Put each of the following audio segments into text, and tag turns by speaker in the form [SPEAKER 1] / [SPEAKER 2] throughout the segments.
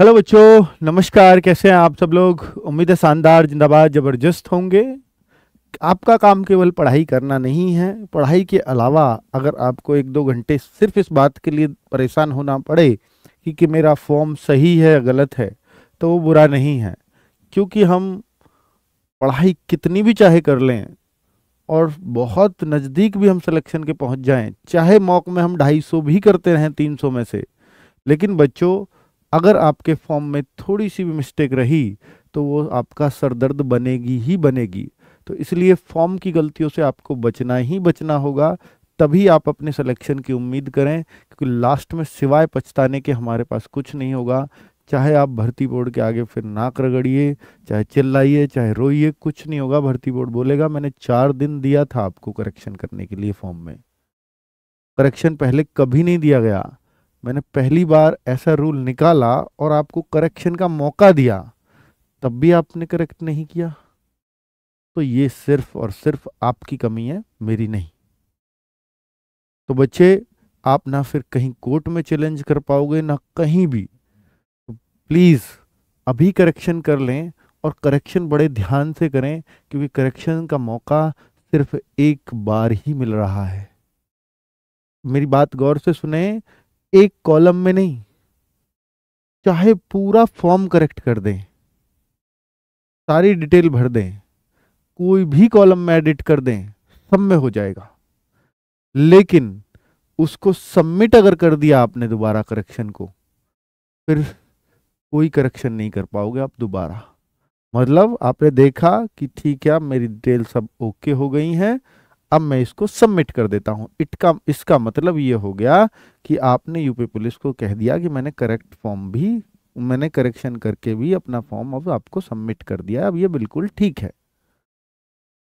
[SPEAKER 1] hello बच्चों नमस्कार कैसे हैं आप सब लोग उम्मीद है शानदार जिंदाबाद ज़बरदस्त होंगे आपका काम केवल पढ़ाई करना नहीं है पढ़ाई के अलावा अगर आपको एक दो घंटे सिर्फ इस बात के लिए परेशान होना पड़े कि, कि मेरा फॉर्म सही है गलत है तो वो बुरा नहीं है क्योंकि हम पढ़ाई कितनी भी चाहे कर लें और बहुत नज़दीक भी हम सिलेक्शन के पहुँच जाएँ चाहे मौक़ में हम ढाई भी करते रहें तीन में से लेकिन बच्चों अगर आपके फॉर्म में थोड़ी सी भी मिस्टेक रही तो वो आपका सरदर्द बनेगी ही बनेगी तो इसलिए फॉर्म की गलतियों से आपको बचना ही बचना होगा तभी आप अपने सिलेक्शन की उम्मीद करें क्योंकि लास्ट में सिवाय पछताने के हमारे पास कुछ नहीं होगा चाहे आप भर्ती बोर्ड के आगे फिर नाक रगड़िए चाहे चिल्लाइए चाहे रोइए कुछ नहीं होगा भर्ती बोर्ड बोलेगा मैंने चार दिन दिया था आपको करेक्शन करने के लिए फॉर्म में करेक्शन पहले कभी नहीं दिया गया मैंने पहली बार ऐसा रूल निकाला और आपको करेक्शन का मौका दिया तब भी आपने करेक्ट नहीं किया तो ये सिर्फ और सिर्फ आपकी कमी है मेरी नहीं तो बच्चे आप ना फिर कहीं कोर्ट में चैलेंज कर पाओगे ना कहीं भी तो प्लीज़ अभी करेक्शन कर लें और करेक्शन बड़े ध्यान से करें क्योंकि करेक्शन का मौका सिर्फ एक बार ही मिल रहा है मेरी बात गौर से सुने एक कॉलम में नहीं चाहे पूरा फॉर्म करेक्ट कर दें सारी डिटेल भर दें कोई भी कॉलम में एडिट कर दें सब में हो जाएगा लेकिन उसको सबमिट अगर कर दिया आपने दोबारा करेक्शन को फिर कोई करेक्शन नहीं कर पाओगे आप दोबारा मतलब आपने देखा कि ठीक है मेरी डिटेल सब ओके हो गई हैं अब मैं इसको सबमिट कर देता हूँ इट का इसका मतलब ये हो गया कि आपने यूपी पुलिस को कह दिया कि मैंने करेक्ट फॉर्म भी मैंने करेक्शन करके भी अपना फॉर्म अब आपको सबमिट कर दिया अब ये बिल्कुल ठीक है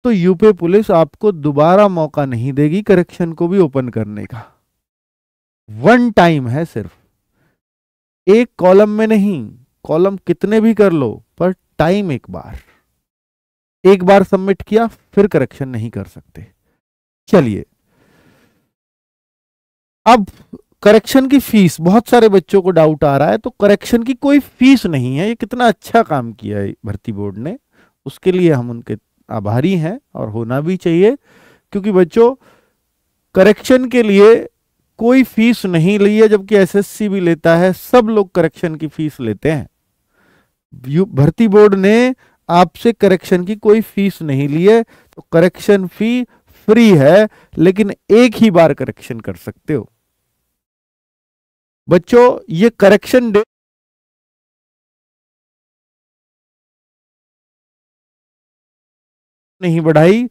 [SPEAKER 1] तो यूपी पुलिस आपको दोबारा मौका नहीं देगी करेक्शन को भी ओपन करने का वन टाइम है सिर्फ एक कॉलम में नहीं कॉलम कितने भी कर लो पर टाइम एक बार एक बार सबमिट किया फिर करेक्शन नहीं कर सकते चलिए अब करेक्शन की फीस बहुत सारे बच्चों को डाउट आ रहा है तो करेक्शन की कोई फीस नहीं है ये कितना अच्छा काम किया है भर्ती बोर्ड ने उसके लिए हम उनके आभारी हैं और होना भी चाहिए क्योंकि बच्चों करेक्शन के लिए कोई फीस नहीं ली है जबकि एसएससी भी लेता है सब लोग करेक्शन की फीस लेते हैं भर्ती बोर्ड ने आपसे करेक्शन की कोई फीस नहीं ली है तो करेक्शन फी फ्री है लेकिन एक ही बार करेक्शन कर सकते हो बच्चों ये करेक्शन डे नहीं बढ़ाई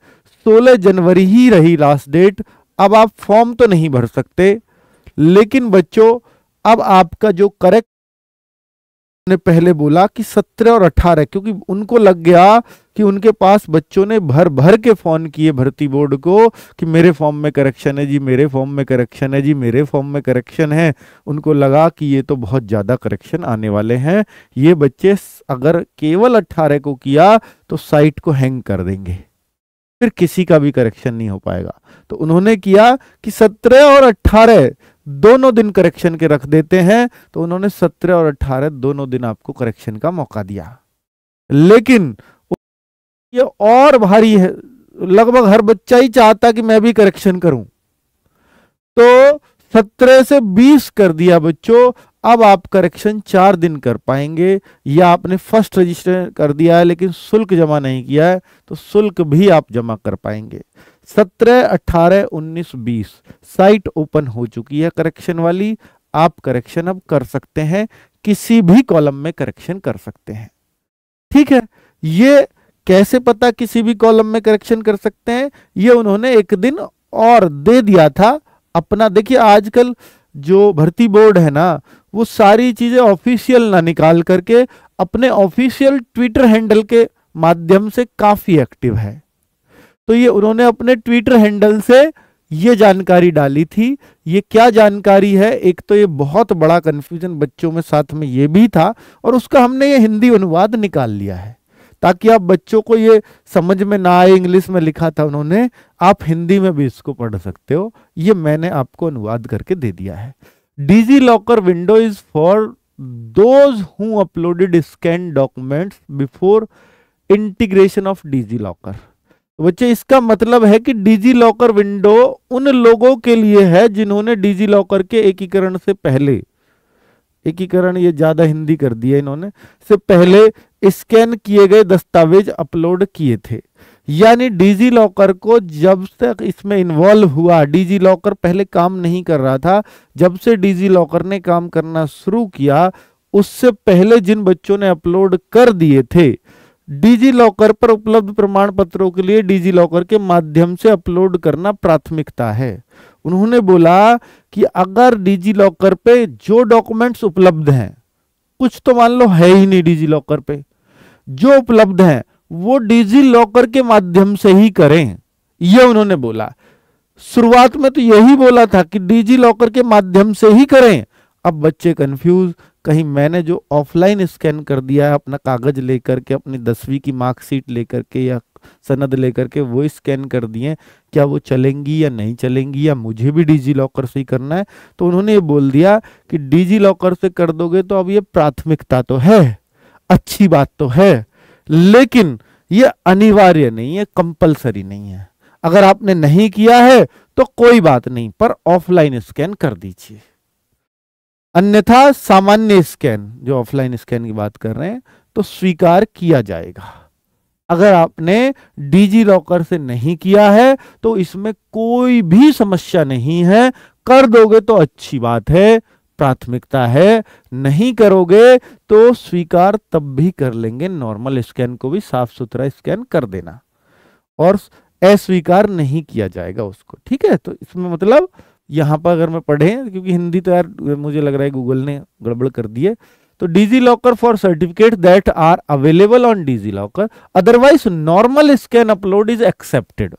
[SPEAKER 1] 16 जनवरी ही रही लास्ट डेट अब आप फॉर्म तो नहीं भर सकते लेकिन बच्चों अब आपका जो करेक्ट ने पहले बोला कि 17 और 18 क्योंकि उनको लग गया कि उनके पास बच्चों ने भर भर के फ़ोन किए भर्ती बोर्ड को कि मेरे फॉर्म में करेक्शन है जी मेरे फॉर्म में करेक्शन है जी मेरे फॉर्म में करेक्शन है उनको लगा कि ये तो बहुत ज़्यादा करेक्शन आने वाले हैं ये बच्चे अगर केवल अट्ठारह को किया तो साइट को हैंग कर देंगे फिर किसी का भी करेक्शन नहीं हो पाएगा तो उन्होंने किया कि सत्रह और अट्ठारह दोनों दिन करेक्शन के रख देते हैं तो उन्होंने सत्रह और अट्ठारह दोनों दिन आपको करेक्शन का मौका दिया लेकिन ये और भारी है लगभग हर बच्चा ही चाहता कि मैं भी करेक्शन करूं तो सत्रह से बीस कर दिया बच्चों अब आप करेक्शन चार दिन कर पाएंगे या आपने फर्स्ट रजिस्टर कर दिया है लेकिन शुल्क जमा नहीं किया है तो शुल्क भी आप जमा कर पाएंगे सत्रह अट्ठारह उन्नीस बीस साइट ओपन हो चुकी है करेक्शन वाली आप करेक्शन अब कर सकते हैं किसी भी कॉलम में करेक्शन कर सकते हैं ठीक है ये कैसे पता किसी भी कॉलम में करेक्शन कर सकते हैं ये उन्होंने एक दिन और दे दिया था अपना देखिए आजकल जो भर्ती बोर्ड है ना वो सारी चीज़ें ऑफिशियल ना निकाल करके अपने ऑफिशियल ट्विटर हैंडल के माध्यम से काफ़ी एक्टिव है तो ये उन्होंने अपने ट्विटर हैंडल से ये जानकारी डाली थी ये क्या जानकारी है एक तो ये बहुत बड़ा कन्फ्यूजन बच्चों में साथ में ये भी था और उसका हमने ये हिंदी अनुवाद निकाल लिया है ताकि आप बच्चों को ये समझ में ना आए इंग्लिश में लिखा था उन्होंने आप हिंदी में भी इसको पढ़ सकते हो ये मैंने आपको अनुवाद करके दे दिया है DigiLocker window is for those who uploaded scan documents before integration of DigiLocker बच्चे इसका मतलब है कि डिजी लॉकर विंडो उन लोगों के लिए है जिन्होंने डिजी लॉकर के एकीकरण से पहले एकीकरण ये ज्यादा हिंदी कर दिया इन्होंने से पहले स्कैन किए गए दस्तावेज अपलोड किए थे यानी डिजी लॉकर को जब तक इसमें इन्वॉल्व हुआ डिजी लॉकर पहले काम नहीं कर रहा था जब से डिजी लॉकर ने काम करना शुरू किया उससे पहले जिन बच्चों ने अपलोड कर दिए थे डिजी लॉकर पर उपलब्ध प्रमाण पत्रों के लिए डिजी लॉकर के माध्यम से अपलोड करना प्राथमिकता है उन्होंने बोला कि अगर डिजी लॉकर पे जो डॉक्यूमेंट्स उपलब्ध हैं कुछ तो मान लो है ही नहीं डिजी लॉकर पे जो उपलब्ध है वो डिजी लॉकर के माध्यम से ही करें यह उन्होंने बोला शुरुआत में तो यही बोला था कि डिजी लॉकर के माध्यम से ही करें अब बच्चे कंफ्यूज कहीं मैंने जो ऑफलाइन स्कैन कर दिया है अपना कागज लेकर के अपनी दसवीं की मार्कशीट लेकर के या सनद लेकर के वो स्कैन कर दिए क्या वो चलेंगी या नहीं चलेंगी या मुझे भी डिजी लॉकर से ही करना है तो उन्होंने ये बोल दिया कि डिजी लॉकर से कर दोगे तो अब ये प्राथमिकता तो है अच्छी बात तो है लेकिन यह अनिवार्य नहीं है कंपलसरी नहीं है अगर आपने नहीं किया है तो कोई बात नहीं पर ऑफलाइन स्कैन कर दीजिए अन्यथा सामान्य स्कैन जो ऑफलाइन स्कैन की बात कर रहे हैं तो स्वीकार किया जाएगा अगर आपने डीजी लॉकर से नहीं किया है तो इसमें कोई भी समस्या नहीं है कर दोगे तो अच्छी बात है प्राथमिकता है नहीं करोगे तो स्वीकार तब भी कर लेंगे नॉर्मल स्कैन को भी साफ सुथरा स्कैन कर देना और अस्वीकार नहीं किया जाएगा उसको ठीक है तो इसमें मतलब यहाँ पर अगर मैं पढ़े क्योंकि हिंदी तो यार मुझे लग रहा है गूगल ने गड़बड़ कर दी है तो DigiLocker for certificate that are available on DigiLocker otherwise normal scan upload is accepted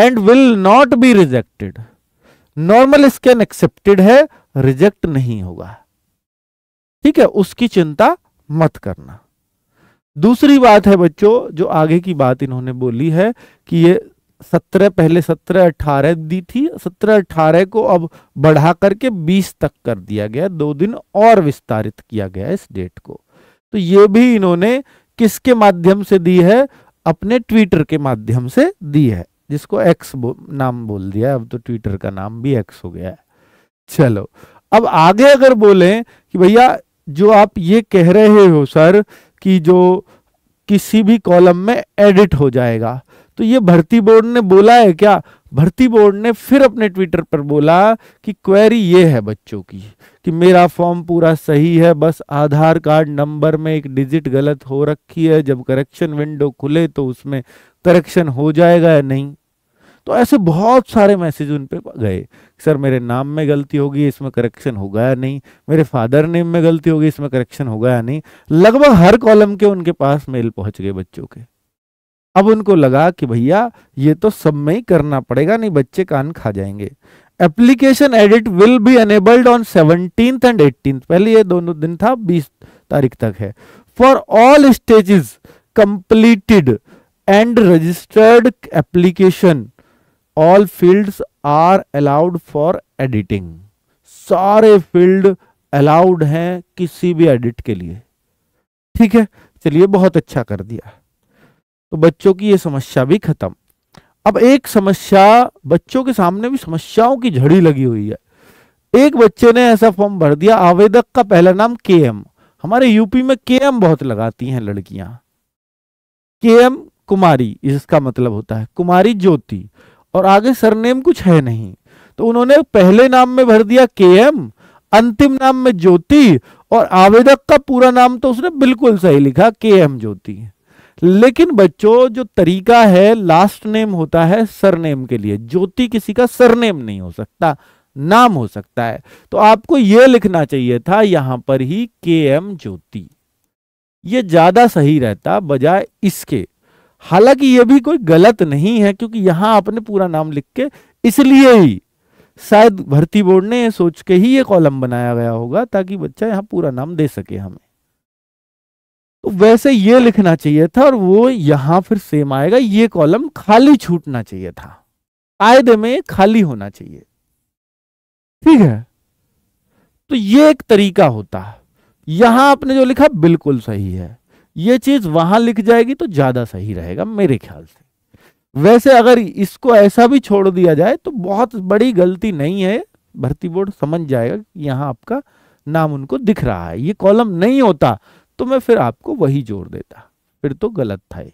[SPEAKER 1] and will not be rejected normal scan accepted है रिजेक्ट नहीं होगा ठीक है उसकी चिंता मत करना दूसरी बात है बच्चों जो आगे की बात इन्होंने बोली है कि ये सत्रह पहले सत्रह अठारह दी थी सत्रह अठारह को अब बढ़ा करके बीस तक कर दिया गया दो दिन और विस्तारित किया गया इस डेट को तो ये भी इन्होंने किसके माध्यम से दी है अपने ट्विटर के माध्यम से दी है जिसको एक्स बो, नाम बोल दिया अब तो ट्विटर का नाम भी एक्स हो गया है चलो अब आगे अगर बोले कि भैया जो आप ये कह रहे हो सर कि जो किसी भी कॉलम में एडिट हो जाएगा तो ये भर्ती बोर्ड ने बोला है क्या भर्ती बोर्ड ने फिर अपने ट्विटर पर बोला कि क्वेरी ये है बच्चों की कि मेरा फॉर्म पूरा सही है बस आधार कार्ड नंबर में एक डिजिट गलत हो रखी है जब करेक्शन विंडो खुले तो उसमें करेक्शन हो जाएगा या नहीं तो ऐसे बहुत सारे मैसेज उन पर गए सर मेरे नाम में गलती होगी इसमें करेक्शन होगा या नहीं मेरे फादर नेम में गलती होगी इसमें करेक्शन होगा या नहीं लगभग हर कॉलम के उनके पास मेल पहुंच गए बच्चों के अब उनको लगा कि भैया ये तो सब में ही करना पड़ेगा नहीं बच्चे कान खा जाएंगे application edit will be enabled on seventeen and eighteen पहले ये दोनों दिन था बीस तारीख तक है for all stages completed and registered application all fields are allowed for editing सारे फील्ड अलाउड हैं किसी भी एडिट के लिए ठीक है चलिए बहुत अच्छा कर दिया तो बच्चों की ये समस्या भी खत्म अब एक समस्या बच्चों के सामने भी समस्याओं की झड़ी लगी हुई है एक बच्चे ने ऐसा फॉर्म भर दिया आवेदक का पहला नाम के एम हमारे यूपी में के एम बहुत लगाती हैं लड़कियां के एम कुमारी इसका मतलब होता है कुमारी ज्योति और आगे सरनेम कुछ है नहीं तो उन्होंने पहले नाम में भर दिया के एम अंतिम नाम में ज्योति और आवेदक का पूरा नाम तो उसने बिल्कुल सही लिखा के एम ज्योति लेकिन बच्चों जो तरीका है लास्ट नेम होता है सरनेम के लिए ज्योति किसी का सरनेम नहीं हो सकता नाम हो सकता है तो आपको यह लिखना चाहिए था यहां पर ही के एम ज्योति ये ज्यादा सही रहता बजाय इसके हालांकि ये भी कोई गलत नहीं है क्योंकि यहां आपने पूरा नाम लिख के इसलिए ही शायद भर्ती बोर्ड ने यह सोच के ही ये कॉलम बनाया गया होगा ताकि बच्चा यहां पूरा नाम दे सके हमें तो वैसे ये लिखना चाहिए था और वो यहां फिर सेम आएगा ये कॉलम खाली छूटना चाहिए था आयदे में खाली होना चाहिए ठीक है तो ये एक तरीका होता है यहां आपने जो लिखा बिल्कुल सही है ये चीज वहां लिख जाएगी तो ज्यादा सही रहेगा मेरे ख्याल से वैसे अगर इसको ऐसा भी छोड़ दिया जाए तो बहुत बड़ी गलती नहीं है भर्ती बोर्ड समझ जाएगा कि आपका नाम उनको दिख रहा है ये कॉलम नहीं होता तो मैं फिर आपको वही जोड़ देता फिर तो गलत था ये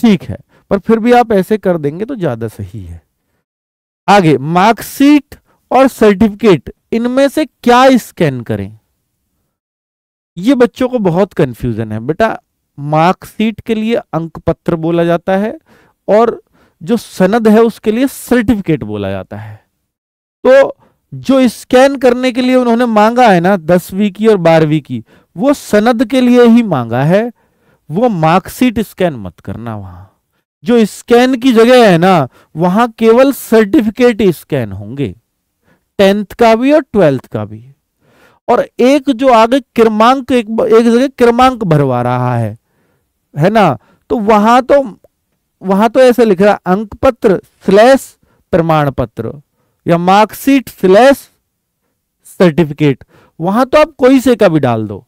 [SPEAKER 1] ठीक है पर फिर भी आप ऐसे कर देंगे तो ज्यादा सही है आगे मार्कशीट और सर्टिफिकेट इनमें से क्या स्कैन करें ये बच्चों को बहुत कंफ्यूजन है बेटा मार्कशीट के लिए अंक पत्र बोला जाता है और जो सनद है उसके लिए सर्टिफिकेट बोला जाता है तो जो स्कैन करने के लिए उन्होंने मांगा है ना दसवीं की और बारहवीं की वो सनद के लिए ही मांगा है वो मार्कशीट स्कैन मत करना वहां जो स्कैन की जगह है ना वहां केवल सर्टिफिकेट स्कैन होंगे टेंथ का भी और ट्वेल्थ का भी और एक जो आगे क्रमांक एक, एक जगह क्रमांक भरवा रहा है है ना तो वहां तो वहां तो ऐसे लिख रहा है अंक पत्र स्लैश प्रमाण पत्र या मार्कशीट स्लैश सर्टिफिकेट वहां तो आप कोई से का भी डाल दो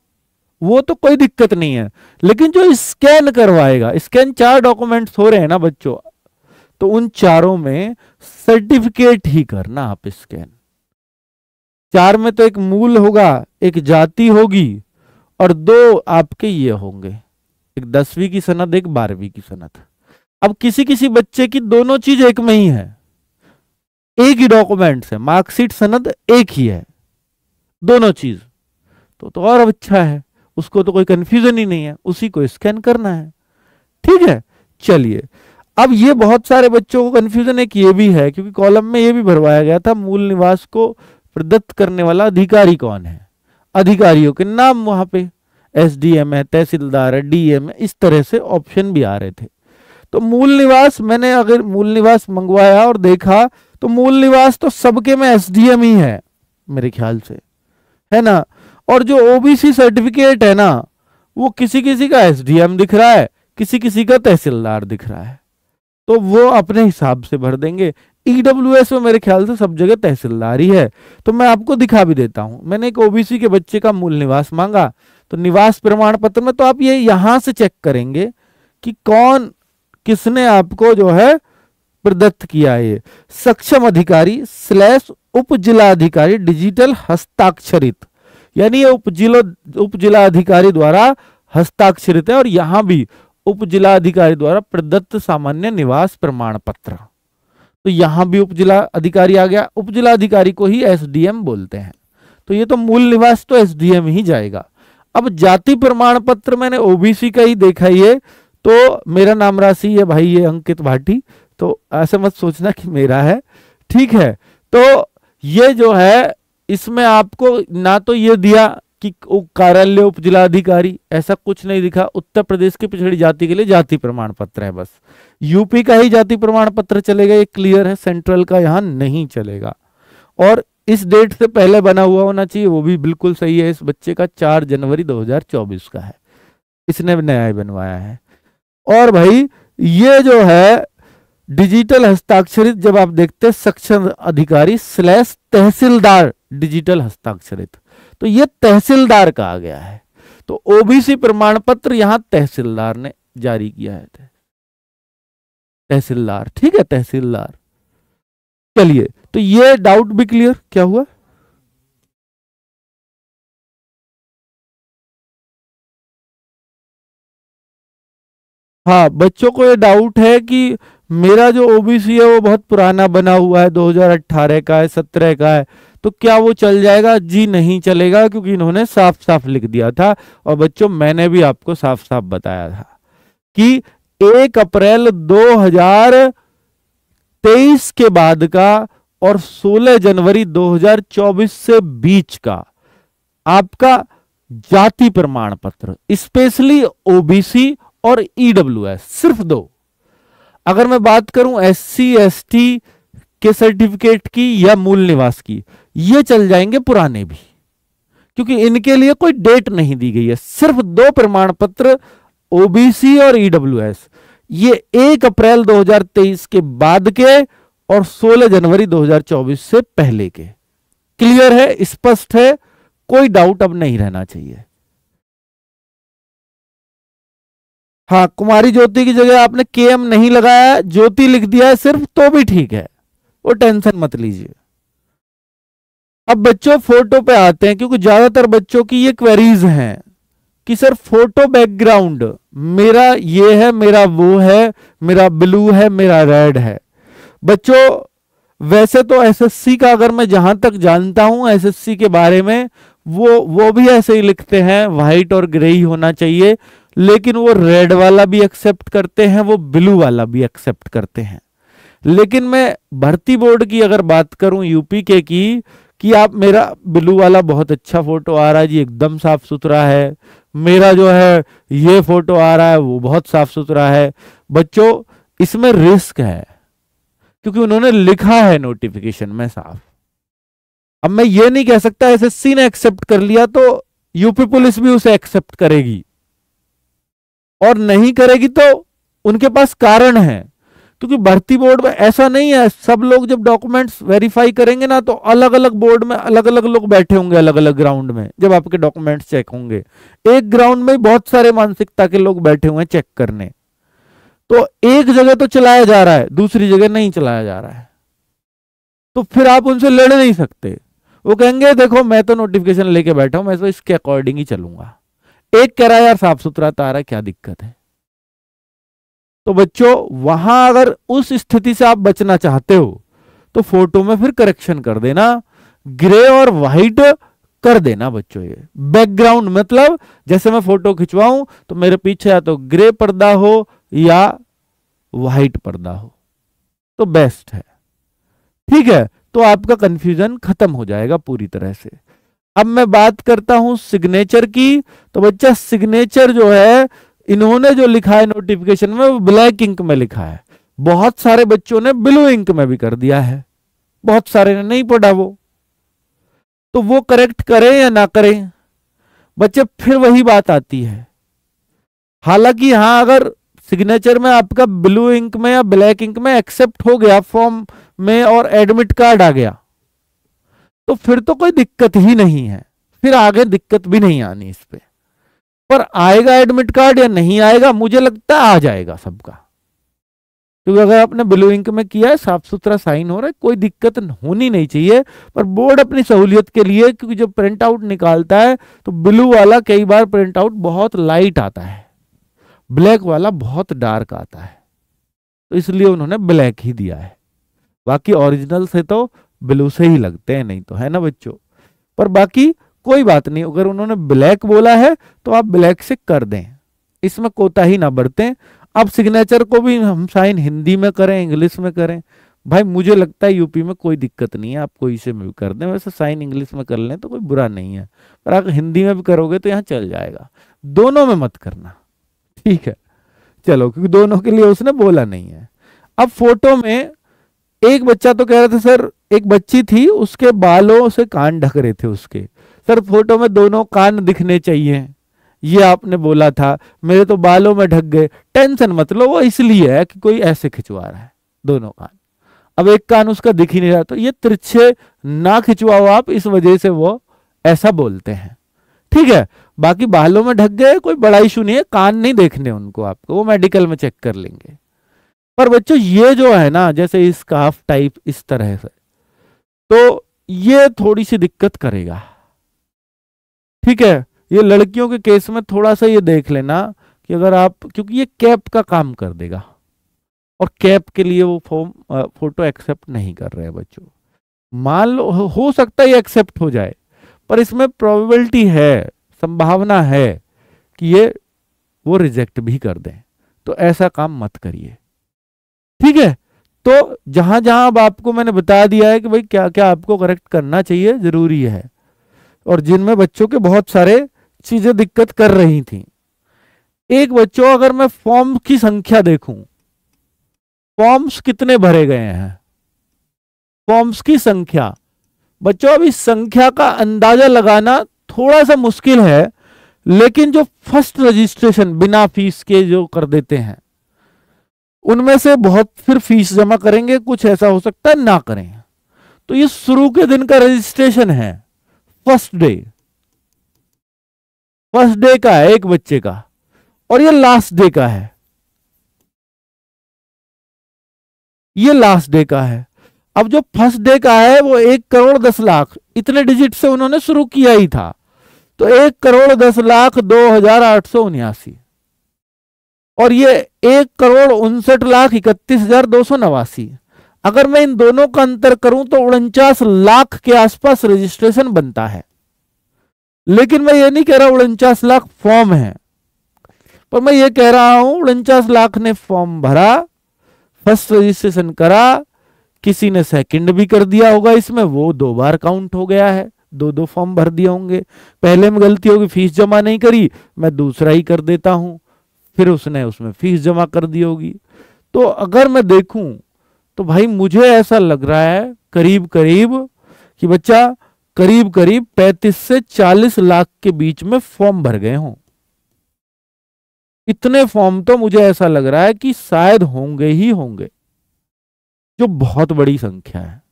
[SPEAKER 1] वो तो कोई दिक्कत नहीं है लेकिन जो स्कैन करवाएगा स्कैन चार डॉक्यूमेंट्स हो रहे हैं ना बच्चों तो उन चारों में सर्टिफिकेट ही करना आप स्कैन चार में तो एक मूल होगा एक जाति होगी और दो आपके ये होंगे एक दसवीं की सनत एक बारहवीं की सनत अब किसी किसी बच्चे की दोनों चीज एक में ही है एक ही डॉक्यूमेंट है मार्कशीट सनद एक ही है दोनों चीज तो तो और अच्छा है उसको तो कोई कंफ्यूजन ही नहीं है उसी को स्कैन करना है ठीक है चलिए अब ये बहुत सारे बच्चों को कंफ्यूजन एक ये भी है क्योंकि कॉलम में ये भी भरवाया गया था मूल निवास को प्रदत्त करने वाला अधिकारी कौन है अधिकारियों के नाम वहां पे एसडीएम है तहसीलदार है डीएम है इस तरह से ऑप्शन भी आ रहे थे तो मूल निवास मैंने अगर मूल निवास मंगवाया और देखा तो मूल निवास तो सबके में एसडीएम ही है मेरे ख्याल से है ना और जो ओबीसी सर्टिफिकेट है ना वो किसी किसी का एसडीएम दिख रहा है किसी किसी का तहसीलदार दिख रहा है तो वो अपने हिसाब से भर देंगे ईडब्ल्यू e में मेरे ख्याल से सब जगह तहसीलदारी है तो मैं आपको दिखा भी देता हूँ मैंने एक ओबीसी के बच्चे का मूल निवास मांगा तो निवास प्रमाण पत्र में तो आप ये यहां से चेक करेंगे कि कौन किसने आपको जो है प्रदत्त किया है सक्षम अधिकारी स्लैश उप अधिकारी डिजिटल हस्ताक्षरित यानी उप जिलो उप अधिकारी द्वारा हस्ताक्षरित है और यहाँ भी उप अधिकारी द्वारा प्रदत्त सामान्य निवास प्रमाण पत्र तो यहाँ भी उपजिला अधिकारी आ गया उपजिला अधिकारी को ही एसडीएम बोलते हैं तो ये तो मूल निवास तो एसडीएम ही जाएगा अब जाति प्रमाण पत्र मैंने ओबीसी का ही देखा ये तो मेरा नाम राशि ये भाई ये अंकित भाटी तो ऐसे मत सोचना कि मेरा है ठीक है तो ये जो है इसमें आपको ना तो ये दिया कि वो कार्यालय उप जिलाधिकारी ऐसा कुछ नहीं दिखा उत्तर प्रदेश की पिछड़ी जाति के लिए जाति प्रमाण पत्र है बस यूपी का ही जाति प्रमाण पत्र चलेगा ये क्लियर है सेंट्रल का यहाँ नहीं चलेगा और इस डेट से पहले बना हुआ होना चाहिए वो भी बिल्कुल सही है इस बच्चे का चार जनवरी दो का है इसने न्याय बनवाया है और भाई ये जो है डिजिटल हस्ताक्षरित जब आप देखते सक्षम अधिकारी स्लैश तहसीलदार डिजिटल हस्ताक्षरित तो यह तहसीलदार कहा गया है तो ओबीसी प्रमाण पत्र यहां तहसीलदार ने जारी किया है तहसीलदार ठीक है तहसीलदार चलिए तो ये डाउट भी क्लियर क्या हुआ हाँ बच्चों को ये डाउट है कि मेरा जो ओबीसी है वो बहुत पुराना बना हुआ है 2018 का है सत्रह का है तो क्या वो चल जाएगा जी नहीं चलेगा क्योंकि इन्होंने साफ साफ लिख दिया था और बच्चों मैंने भी आपको साफ साफ बताया था कि एक अप्रैल 2023 के बाद का और 16 जनवरी 2024 से बीच का आपका जाति प्रमाण पत्र स्पेशली ओबीसी और ईडब्ल्यूएस e सिर्फ दो अगर मैं बात करूं एस सी के सर्टिफिकेट की या मूल निवास की ये चल जाएंगे पुराने भी क्योंकि इनके लिए कोई डेट नहीं दी गई है सिर्फ दो प्रमाण पत्र ओबीसी और ईडब्ल्यू e ये एक अप्रैल 2023 के बाद के और 16 जनवरी 2024 से पहले के क्लियर है स्पष्ट है कोई डाउट अब नहीं रहना चाहिए हाँ कुमारी ज्योति की जगह आपने के एम नहीं लगाया ज्योति लिख दिया है सिर्फ तो भी ठीक है वो टेंशन मत लीजिए अब बच्चों फोटो पे आते हैं क्योंकि ज्यादातर बच्चों की ये क्वेरीज हैं कि सर फोटो बैकग्राउंड मेरा ये है मेरा वो है मेरा ब्लू है मेरा रेड है बच्चों वैसे तो एसएससी का अगर मैं जहां तक जानता हूं एसएससी के बारे में वो वो भी ऐसे ही लिखते हैं व्हाइट और ग्रे ही होना चाहिए लेकिन वो रेड वाला भी एक्सेप्ट करते हैं वो ब्लू वाला भी एक्सेप्ट करते हैं लेकिन मैं भर्ती बोर्ड की अगर बात करूं यूपी के की कि आप मेरा ब्लू वाला बहुत अच्छा फोटो आ रहा है जी एकदम साफ सुथरा है मेरा जो है ये फोटो आ रहा है वो बहुत साफ सुथरा है बच्चों इसमें रिस्क है क्योंकि उन्होंने लिखा है नोटिफिकेशन में साफ अब मैं ये नहीं कह सकता एसएससी ने एक्सेप्ट कर लिया तो यूपी पुलिस भी उसे एक्सेप्ट करेगी और नहीं करेगी तो उनके पास कारण है क्योंकि भर्ती बोर्ड में ऐसा नहीं है सब लोग जब डॉक्यूमेंट्स वेरीफाई करेंगे ना तो अलग अलग बोर्ड में अलग अलग लोग बैठे होंगे अलग अलग ग्राउंड में जब आपके डॉक्यूमेंट्स चेक होंगे एक ग्राउंड में बहुत सारे मानसिकता के लोग बैठे हुए हैं चेक करने तो एक जगह तो चलाया जा रहा है दूसरी जगह नहीं चलाया जा रहा है तो फिर आप उनसे लड़ नहीं सकते वो कहेंगे देखो मैं तो नोटिफिकेशन लेके बैठा हूं मैं तो इसके अकॉर्डिंग ही चलूंगा एक कह रहा है यार साफ सुथरा तारा क्या दिक्कत है तो बच्चों वहां अगर उस स्थिति से आप बचना चाहते हो तो फोटो में फिर करेक्शन कर देना ग्रे और व्हाइट कर देना बच्चों ये बैकग्राउंड मतलब जैसे मैं फोटो खिंचवाऊं तो मेरे पीछे या तो ग्रे पर्दा हो या व्हाइट पर्दा हो तो बेस्ट है ठीक है तो आपका कंफ्यूजन खत्म हो जाएगा पूरी तरह से अब मैं बात करता हूं सिग्नेचर की तो बच्चा सिग्नेचर जो है इन्होंने जो लिखा है नोटिफिकेशन में वो ब्लैक इंक में लिखा है बहुत सारे बच्चों ने ब्लू इंक में भी कर दिया है बहुत सारे ने नहीं पढ़ा वो तो वो करेक्ट करें या ना करें बच्चे फिर वही बात आती है हालांकि यहां अगर सिग्नेचर में आपका ब्लू इंक में या ब्लैक इंक में एक्सेप्ट हो गया फॉर्म में और एडमिट कार्ड आ गया तो फिर तो कोई दिक्कत ही नहीं है फिर आगे दिक्कत भी नहीं आनी इस पर पर आएगा एडमिट कार्ड या नहीं आएगा मुझे लगता है आ जाएगा सबका क्योंकि अगर आपने ब्लू इंक में किया है साफ सुथरा साइन हो रहा है कोई दिक्कत होनी नहीं चाहिए पर बोर्ड अपनी सहूलियत के लिए क्योंकि जब प्रिंट आउट निकालता है तो ब्लू वाला कई बार प्रिंट आउट बहुत लाइट आता है ब्लैक वाला बहुत डार्क आता है तो इसलिए उन्होंने ब्लैक ही दिया है बाकी ओरिजिनल से तो ब्लू से ही लगते हैं नहीं तो है ना बच्चों पर बाकी कोई बात नहीं अगर उन्होंने ब्लैक बोला है तो आप ब्लैक से कर दें इसमें कोताही ना बरतें आप सिग्नेचर को भी हम साइन हिंदी में करें इंग्लिश में करें भाई मुझे लगता है यूपी में कोई दिक्कत नहीं है आप कोई इसे में भी कर दें वैसे साइन इंग्लिश में कर लें तो कोई बुरा नहीं है पर आप हिंदी में भी करोगे तो यहाँ चल जाएगा दोनों में मत करना ठीक है चलो क्योंकि दोनों के लिए उसने बोला नहीं है अब फोटो में एक बच्चा तो कह रहा था सर एक बच्ची थी उसके बालों से कान ढक रहे थे उसके सर फोटो में दोनों कान दिखने चाहिए ये आपने बोला था मेरे तो बालों में ढक गए टेंशन मतलब वो इसलिए है कि कोई ऐसे खिंचवा रहा है दोनों कान अब एक कान उसका दिख ही नहीं रहा तो ये तिरछे ना खिंचवाओ आप इस वजह से वो ऐसा बोलते हैं ठीक है बाकी बालों में ढक गए कोई बड़ा इशू नहीं है कान नहीं देखने उनको आपको वो मेडिकल में चेक कर लेंगे पर बच्चों ये जो है ना जैसे स्काफ टाइप इस तरह से तो ये थोड़ी सी दिक्कत करेगा ठीक है ये लड़कियों के केस में थोड़ा सा ये देख लेना कि अगर आप क्योंकि ये कैप का काम कर देगा और कैप के लिए वो फॉर्म फोटो एक्सेप्ट नहीं कर रहे बच्चों मान लो हो सकता है ये एक्सेप्ट हो जाए पर इसमें प्रोबेबिलिटी है संभावना है कि ये वो रिजेक्ट भी कर दें तो ऐसा काम मत करिए ठीक है तो जहां जहां अब आपको मैंने बता दिया है कि भाई क्या क्या आपको करेक्ट करना चाहिए जरूरी है और जिनमें बच्चों के बहुत सारे चीजें दिक्कत कर रही थी एक बच्चों अगर मैं फॉर्म की संख्या देखूं फॉर्म्स कितने भरे गए हैं फॉर्म्स की संख्या बच्चों अब इस संख्या का अंदाजा लगाना थोड़ा सा मुश्किल है लेकिन जो फर्स्ट रजिस्ट्रेशन बिना फीस के जो कर देते हैं उनमें से बहुत फिर फीस जमा करेंगे कुछ ऐसा हो सकता है ना करें तो ये शुरू के दिन का रजिस्ट्रेशन है फर्स्ट डे फर्स्ट डे का है एक बच्चे का और ये लास्ट डे का है ये लास्ट डे का है अब जो फर्स्ट डे का है वो एक करोड़ दस लाख इतने डिजिट से उन्होंने शुरू किया ही था तो एक करोड़ दस लाख दो हजार आठ सौ उन्यासी और ये एक करोड़ उनसठ लाख इकतीस हजार दो सौ नवासी अगर मैं इन दोनों का अंतर करूं तो उनचास लाख के आसपास रजिस्ट्रेशन बनता है लेकिन मैं ये नहीं कह रहा उनचास लाख फॉर्म है पर मैं ये कह रहा हूं उनचास लाख ने फॉर्म भरा फर्स्ट रजिस्ट्रेशन करा किसी ने सेकंड भी कर दिया होगा इसमें वो दो बार काउंट हो गया है दो दो फॉर्म भर दिए होंगे पहले में गलती होगी फीस जमा नहीं करी मैं दूसरा ही कर देता हूं फिर उसने उसमें फीस जमा कर दी होगी तो अगर मैं देखूं तो भाई मुझे ऐसा लग रहा है करीब करीब कि बच्चा करीब करीब 35 से 40 लाख के बीच में फॉर्म भर गए हों इतने फॉर्म तो मुझे ऐसा लग रहा है कि शायद होंगे ही होंगे जो बहुत बड़ी संख्या है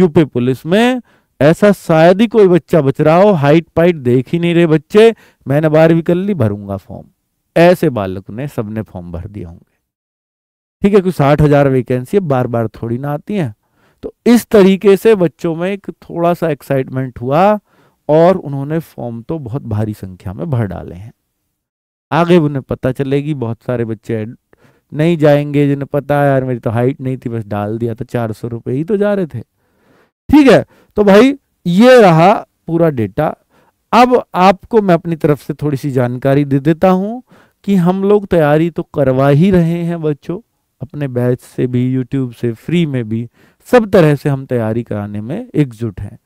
[SPEAKER 1] यूपी पुलिस में ऐसा शायद ही कोई बच्चा बच रहा हो हाइट पाइट देख ही नहीं रहे बच्चे मैंने बारहवीं कर ली भरूंगा फॉर्म ऐसे बालक ने सबने फॉर्म भर दिए होंगे ठीक है कुछ साठ हजार वैकेंसी बार बार थोड़ी ना आती हैं तो इस तरीके से बच्चों में एक थोड़ा सा एक्साइटमेंट हुआ और उन्होंने फॉर्म तो बहुत भारी संख्या में भर डाले हैं आगे उन्हें पता चलेगी बहुत सारे बच्चे नहीं जाएंगे जिन्हें पता यार मेरी तो हाइट नहीं थी बस डाल दिया तो चार सौ ही तो जा रहे थे ठीक है तो भाई ये रहा पूरा डेटा अब आपको मैं अपनी तरफ से थोड़ी सी जानकारी दे देता हूं कि हम लोग तैयारी तो करवा ही रहे हैं बच्चों अपने बैच से भी यूट्यूब से फ्री में भी सब तरह से हम तैयारी कराने में एकजुट हैं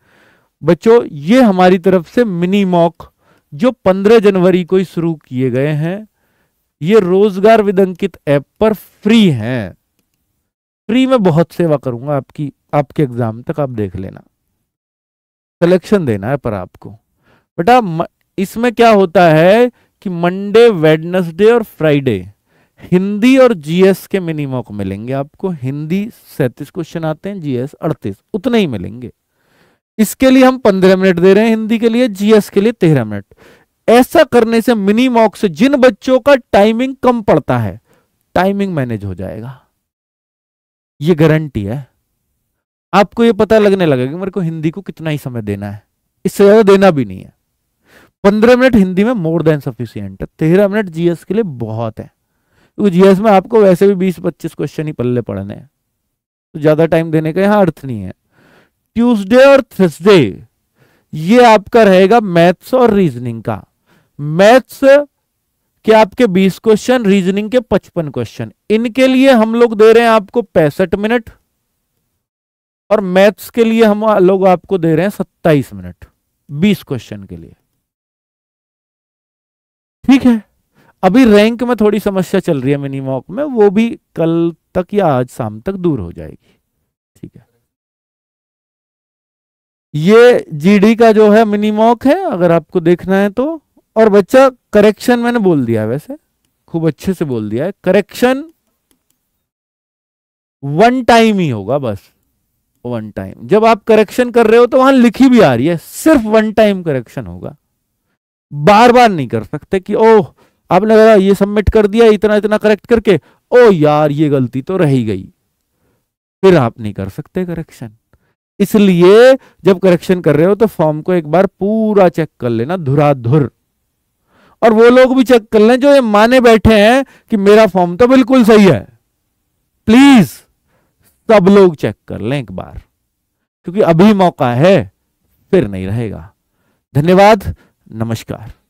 [SPEAKER 1] बच्चों ये हमारी तरफ से मिनी मॉक जो 15 जनवरी को ही शुरू किए गए हैं ये रोजगार विदंकित ऐप पर फ्री हैं फ्री में बहुत सेवा करूंगा आपकी आपके एग्जाम तक आप देख लेना सिलेक्शन देना है पर आपको बेटा इसमें क्या होता है कि मंडे वेडनेसडे और फ्राइडे हिंदी और जीएस के मिनिमम को मिलेंगे आपको हिंदी सैंतीस क्वेश्चन आते हैं जीएस अड़तीस उतने ही मिलेंगे इसके लिए हम पंद्रह मिनट दे रहे हैं हिंदी के लिए जीएस के लिए तेरह मिनट ऐसा करने से मिनी मॉक से जिन बच्चों का टाइमिंग कम पड़ता है टाइमिंग मैनेज हो जाएगा ये गारंटी है आपको ये पता लगने लगेगा मेरे को हिंदी को कितना ही समय देना है इससे ज्यादा देना भी नहीं है पंद्रह मिनट हिंदी में मोर देन सफिशियंट है तेरह मिनट जीएस के लिए बहुत है क्योंकि तो जीएस में आपको वैसे भी बीस पच्चीस क्वेश्चन ही पल्ले पढ़ने हैं तो ज्यादा टाइम देने का यहाँ अर्थ नहीं है ट्यूसडे और थर्सडे ये आपका रहेगा मैथ्स और रीजनिंग का मैथ्स के आपके 20 क्वेश्चन रीजनिंग के 55 क्वेश्चन इनके लिए हम लोग दे रहे हैं आपको पैंसठ मिनट और मैथ्स के लिए हम लोग आपको दे रहे हैं 27 मिनट 20 क्वेश्चन के लिए ठीक है अभी रैंक में थोड़ी समस्या चल रही है मॉक में वो भी कल तक या आज शाम तक दूर हो जाएगी ठीक है ये जीडी का जो है मॉक है अगर आपको देखना है तो और बच्चा करेक्शन मैंने बोल दिया वैसे खूब अच्छे से बोल दिया है करेक्शन वन टाइम ही होगा बस वन टाइम जब आप करेक्शन कर रहे हो तो वहां लिखी भी आ रही है सिर्फ वन टाइम करेक्शन होगा बार बार नहीं कर सकते कि ओह आपने कहा ये सबमिट कर दिया इतना इतना करेक्ट करके ओ यार ये गलती तो रही गई फिर आप नहीं कर सकते करेक्शन इसलिए जब करेक्शन कर रहे हो तो फॉर्म को एक बार पूरा चेक कर लेना धुराधुर और वो लोग भी चेक कर लें जो ये माने बैठे हैं कि मेरा फॉर्म तो बिल्कुल सही है प्लीज सब लोग चेक कर लें एक बार क्योंकि अभी मौका है फिर नहीं रहेगा धन्यवाद नमस्कार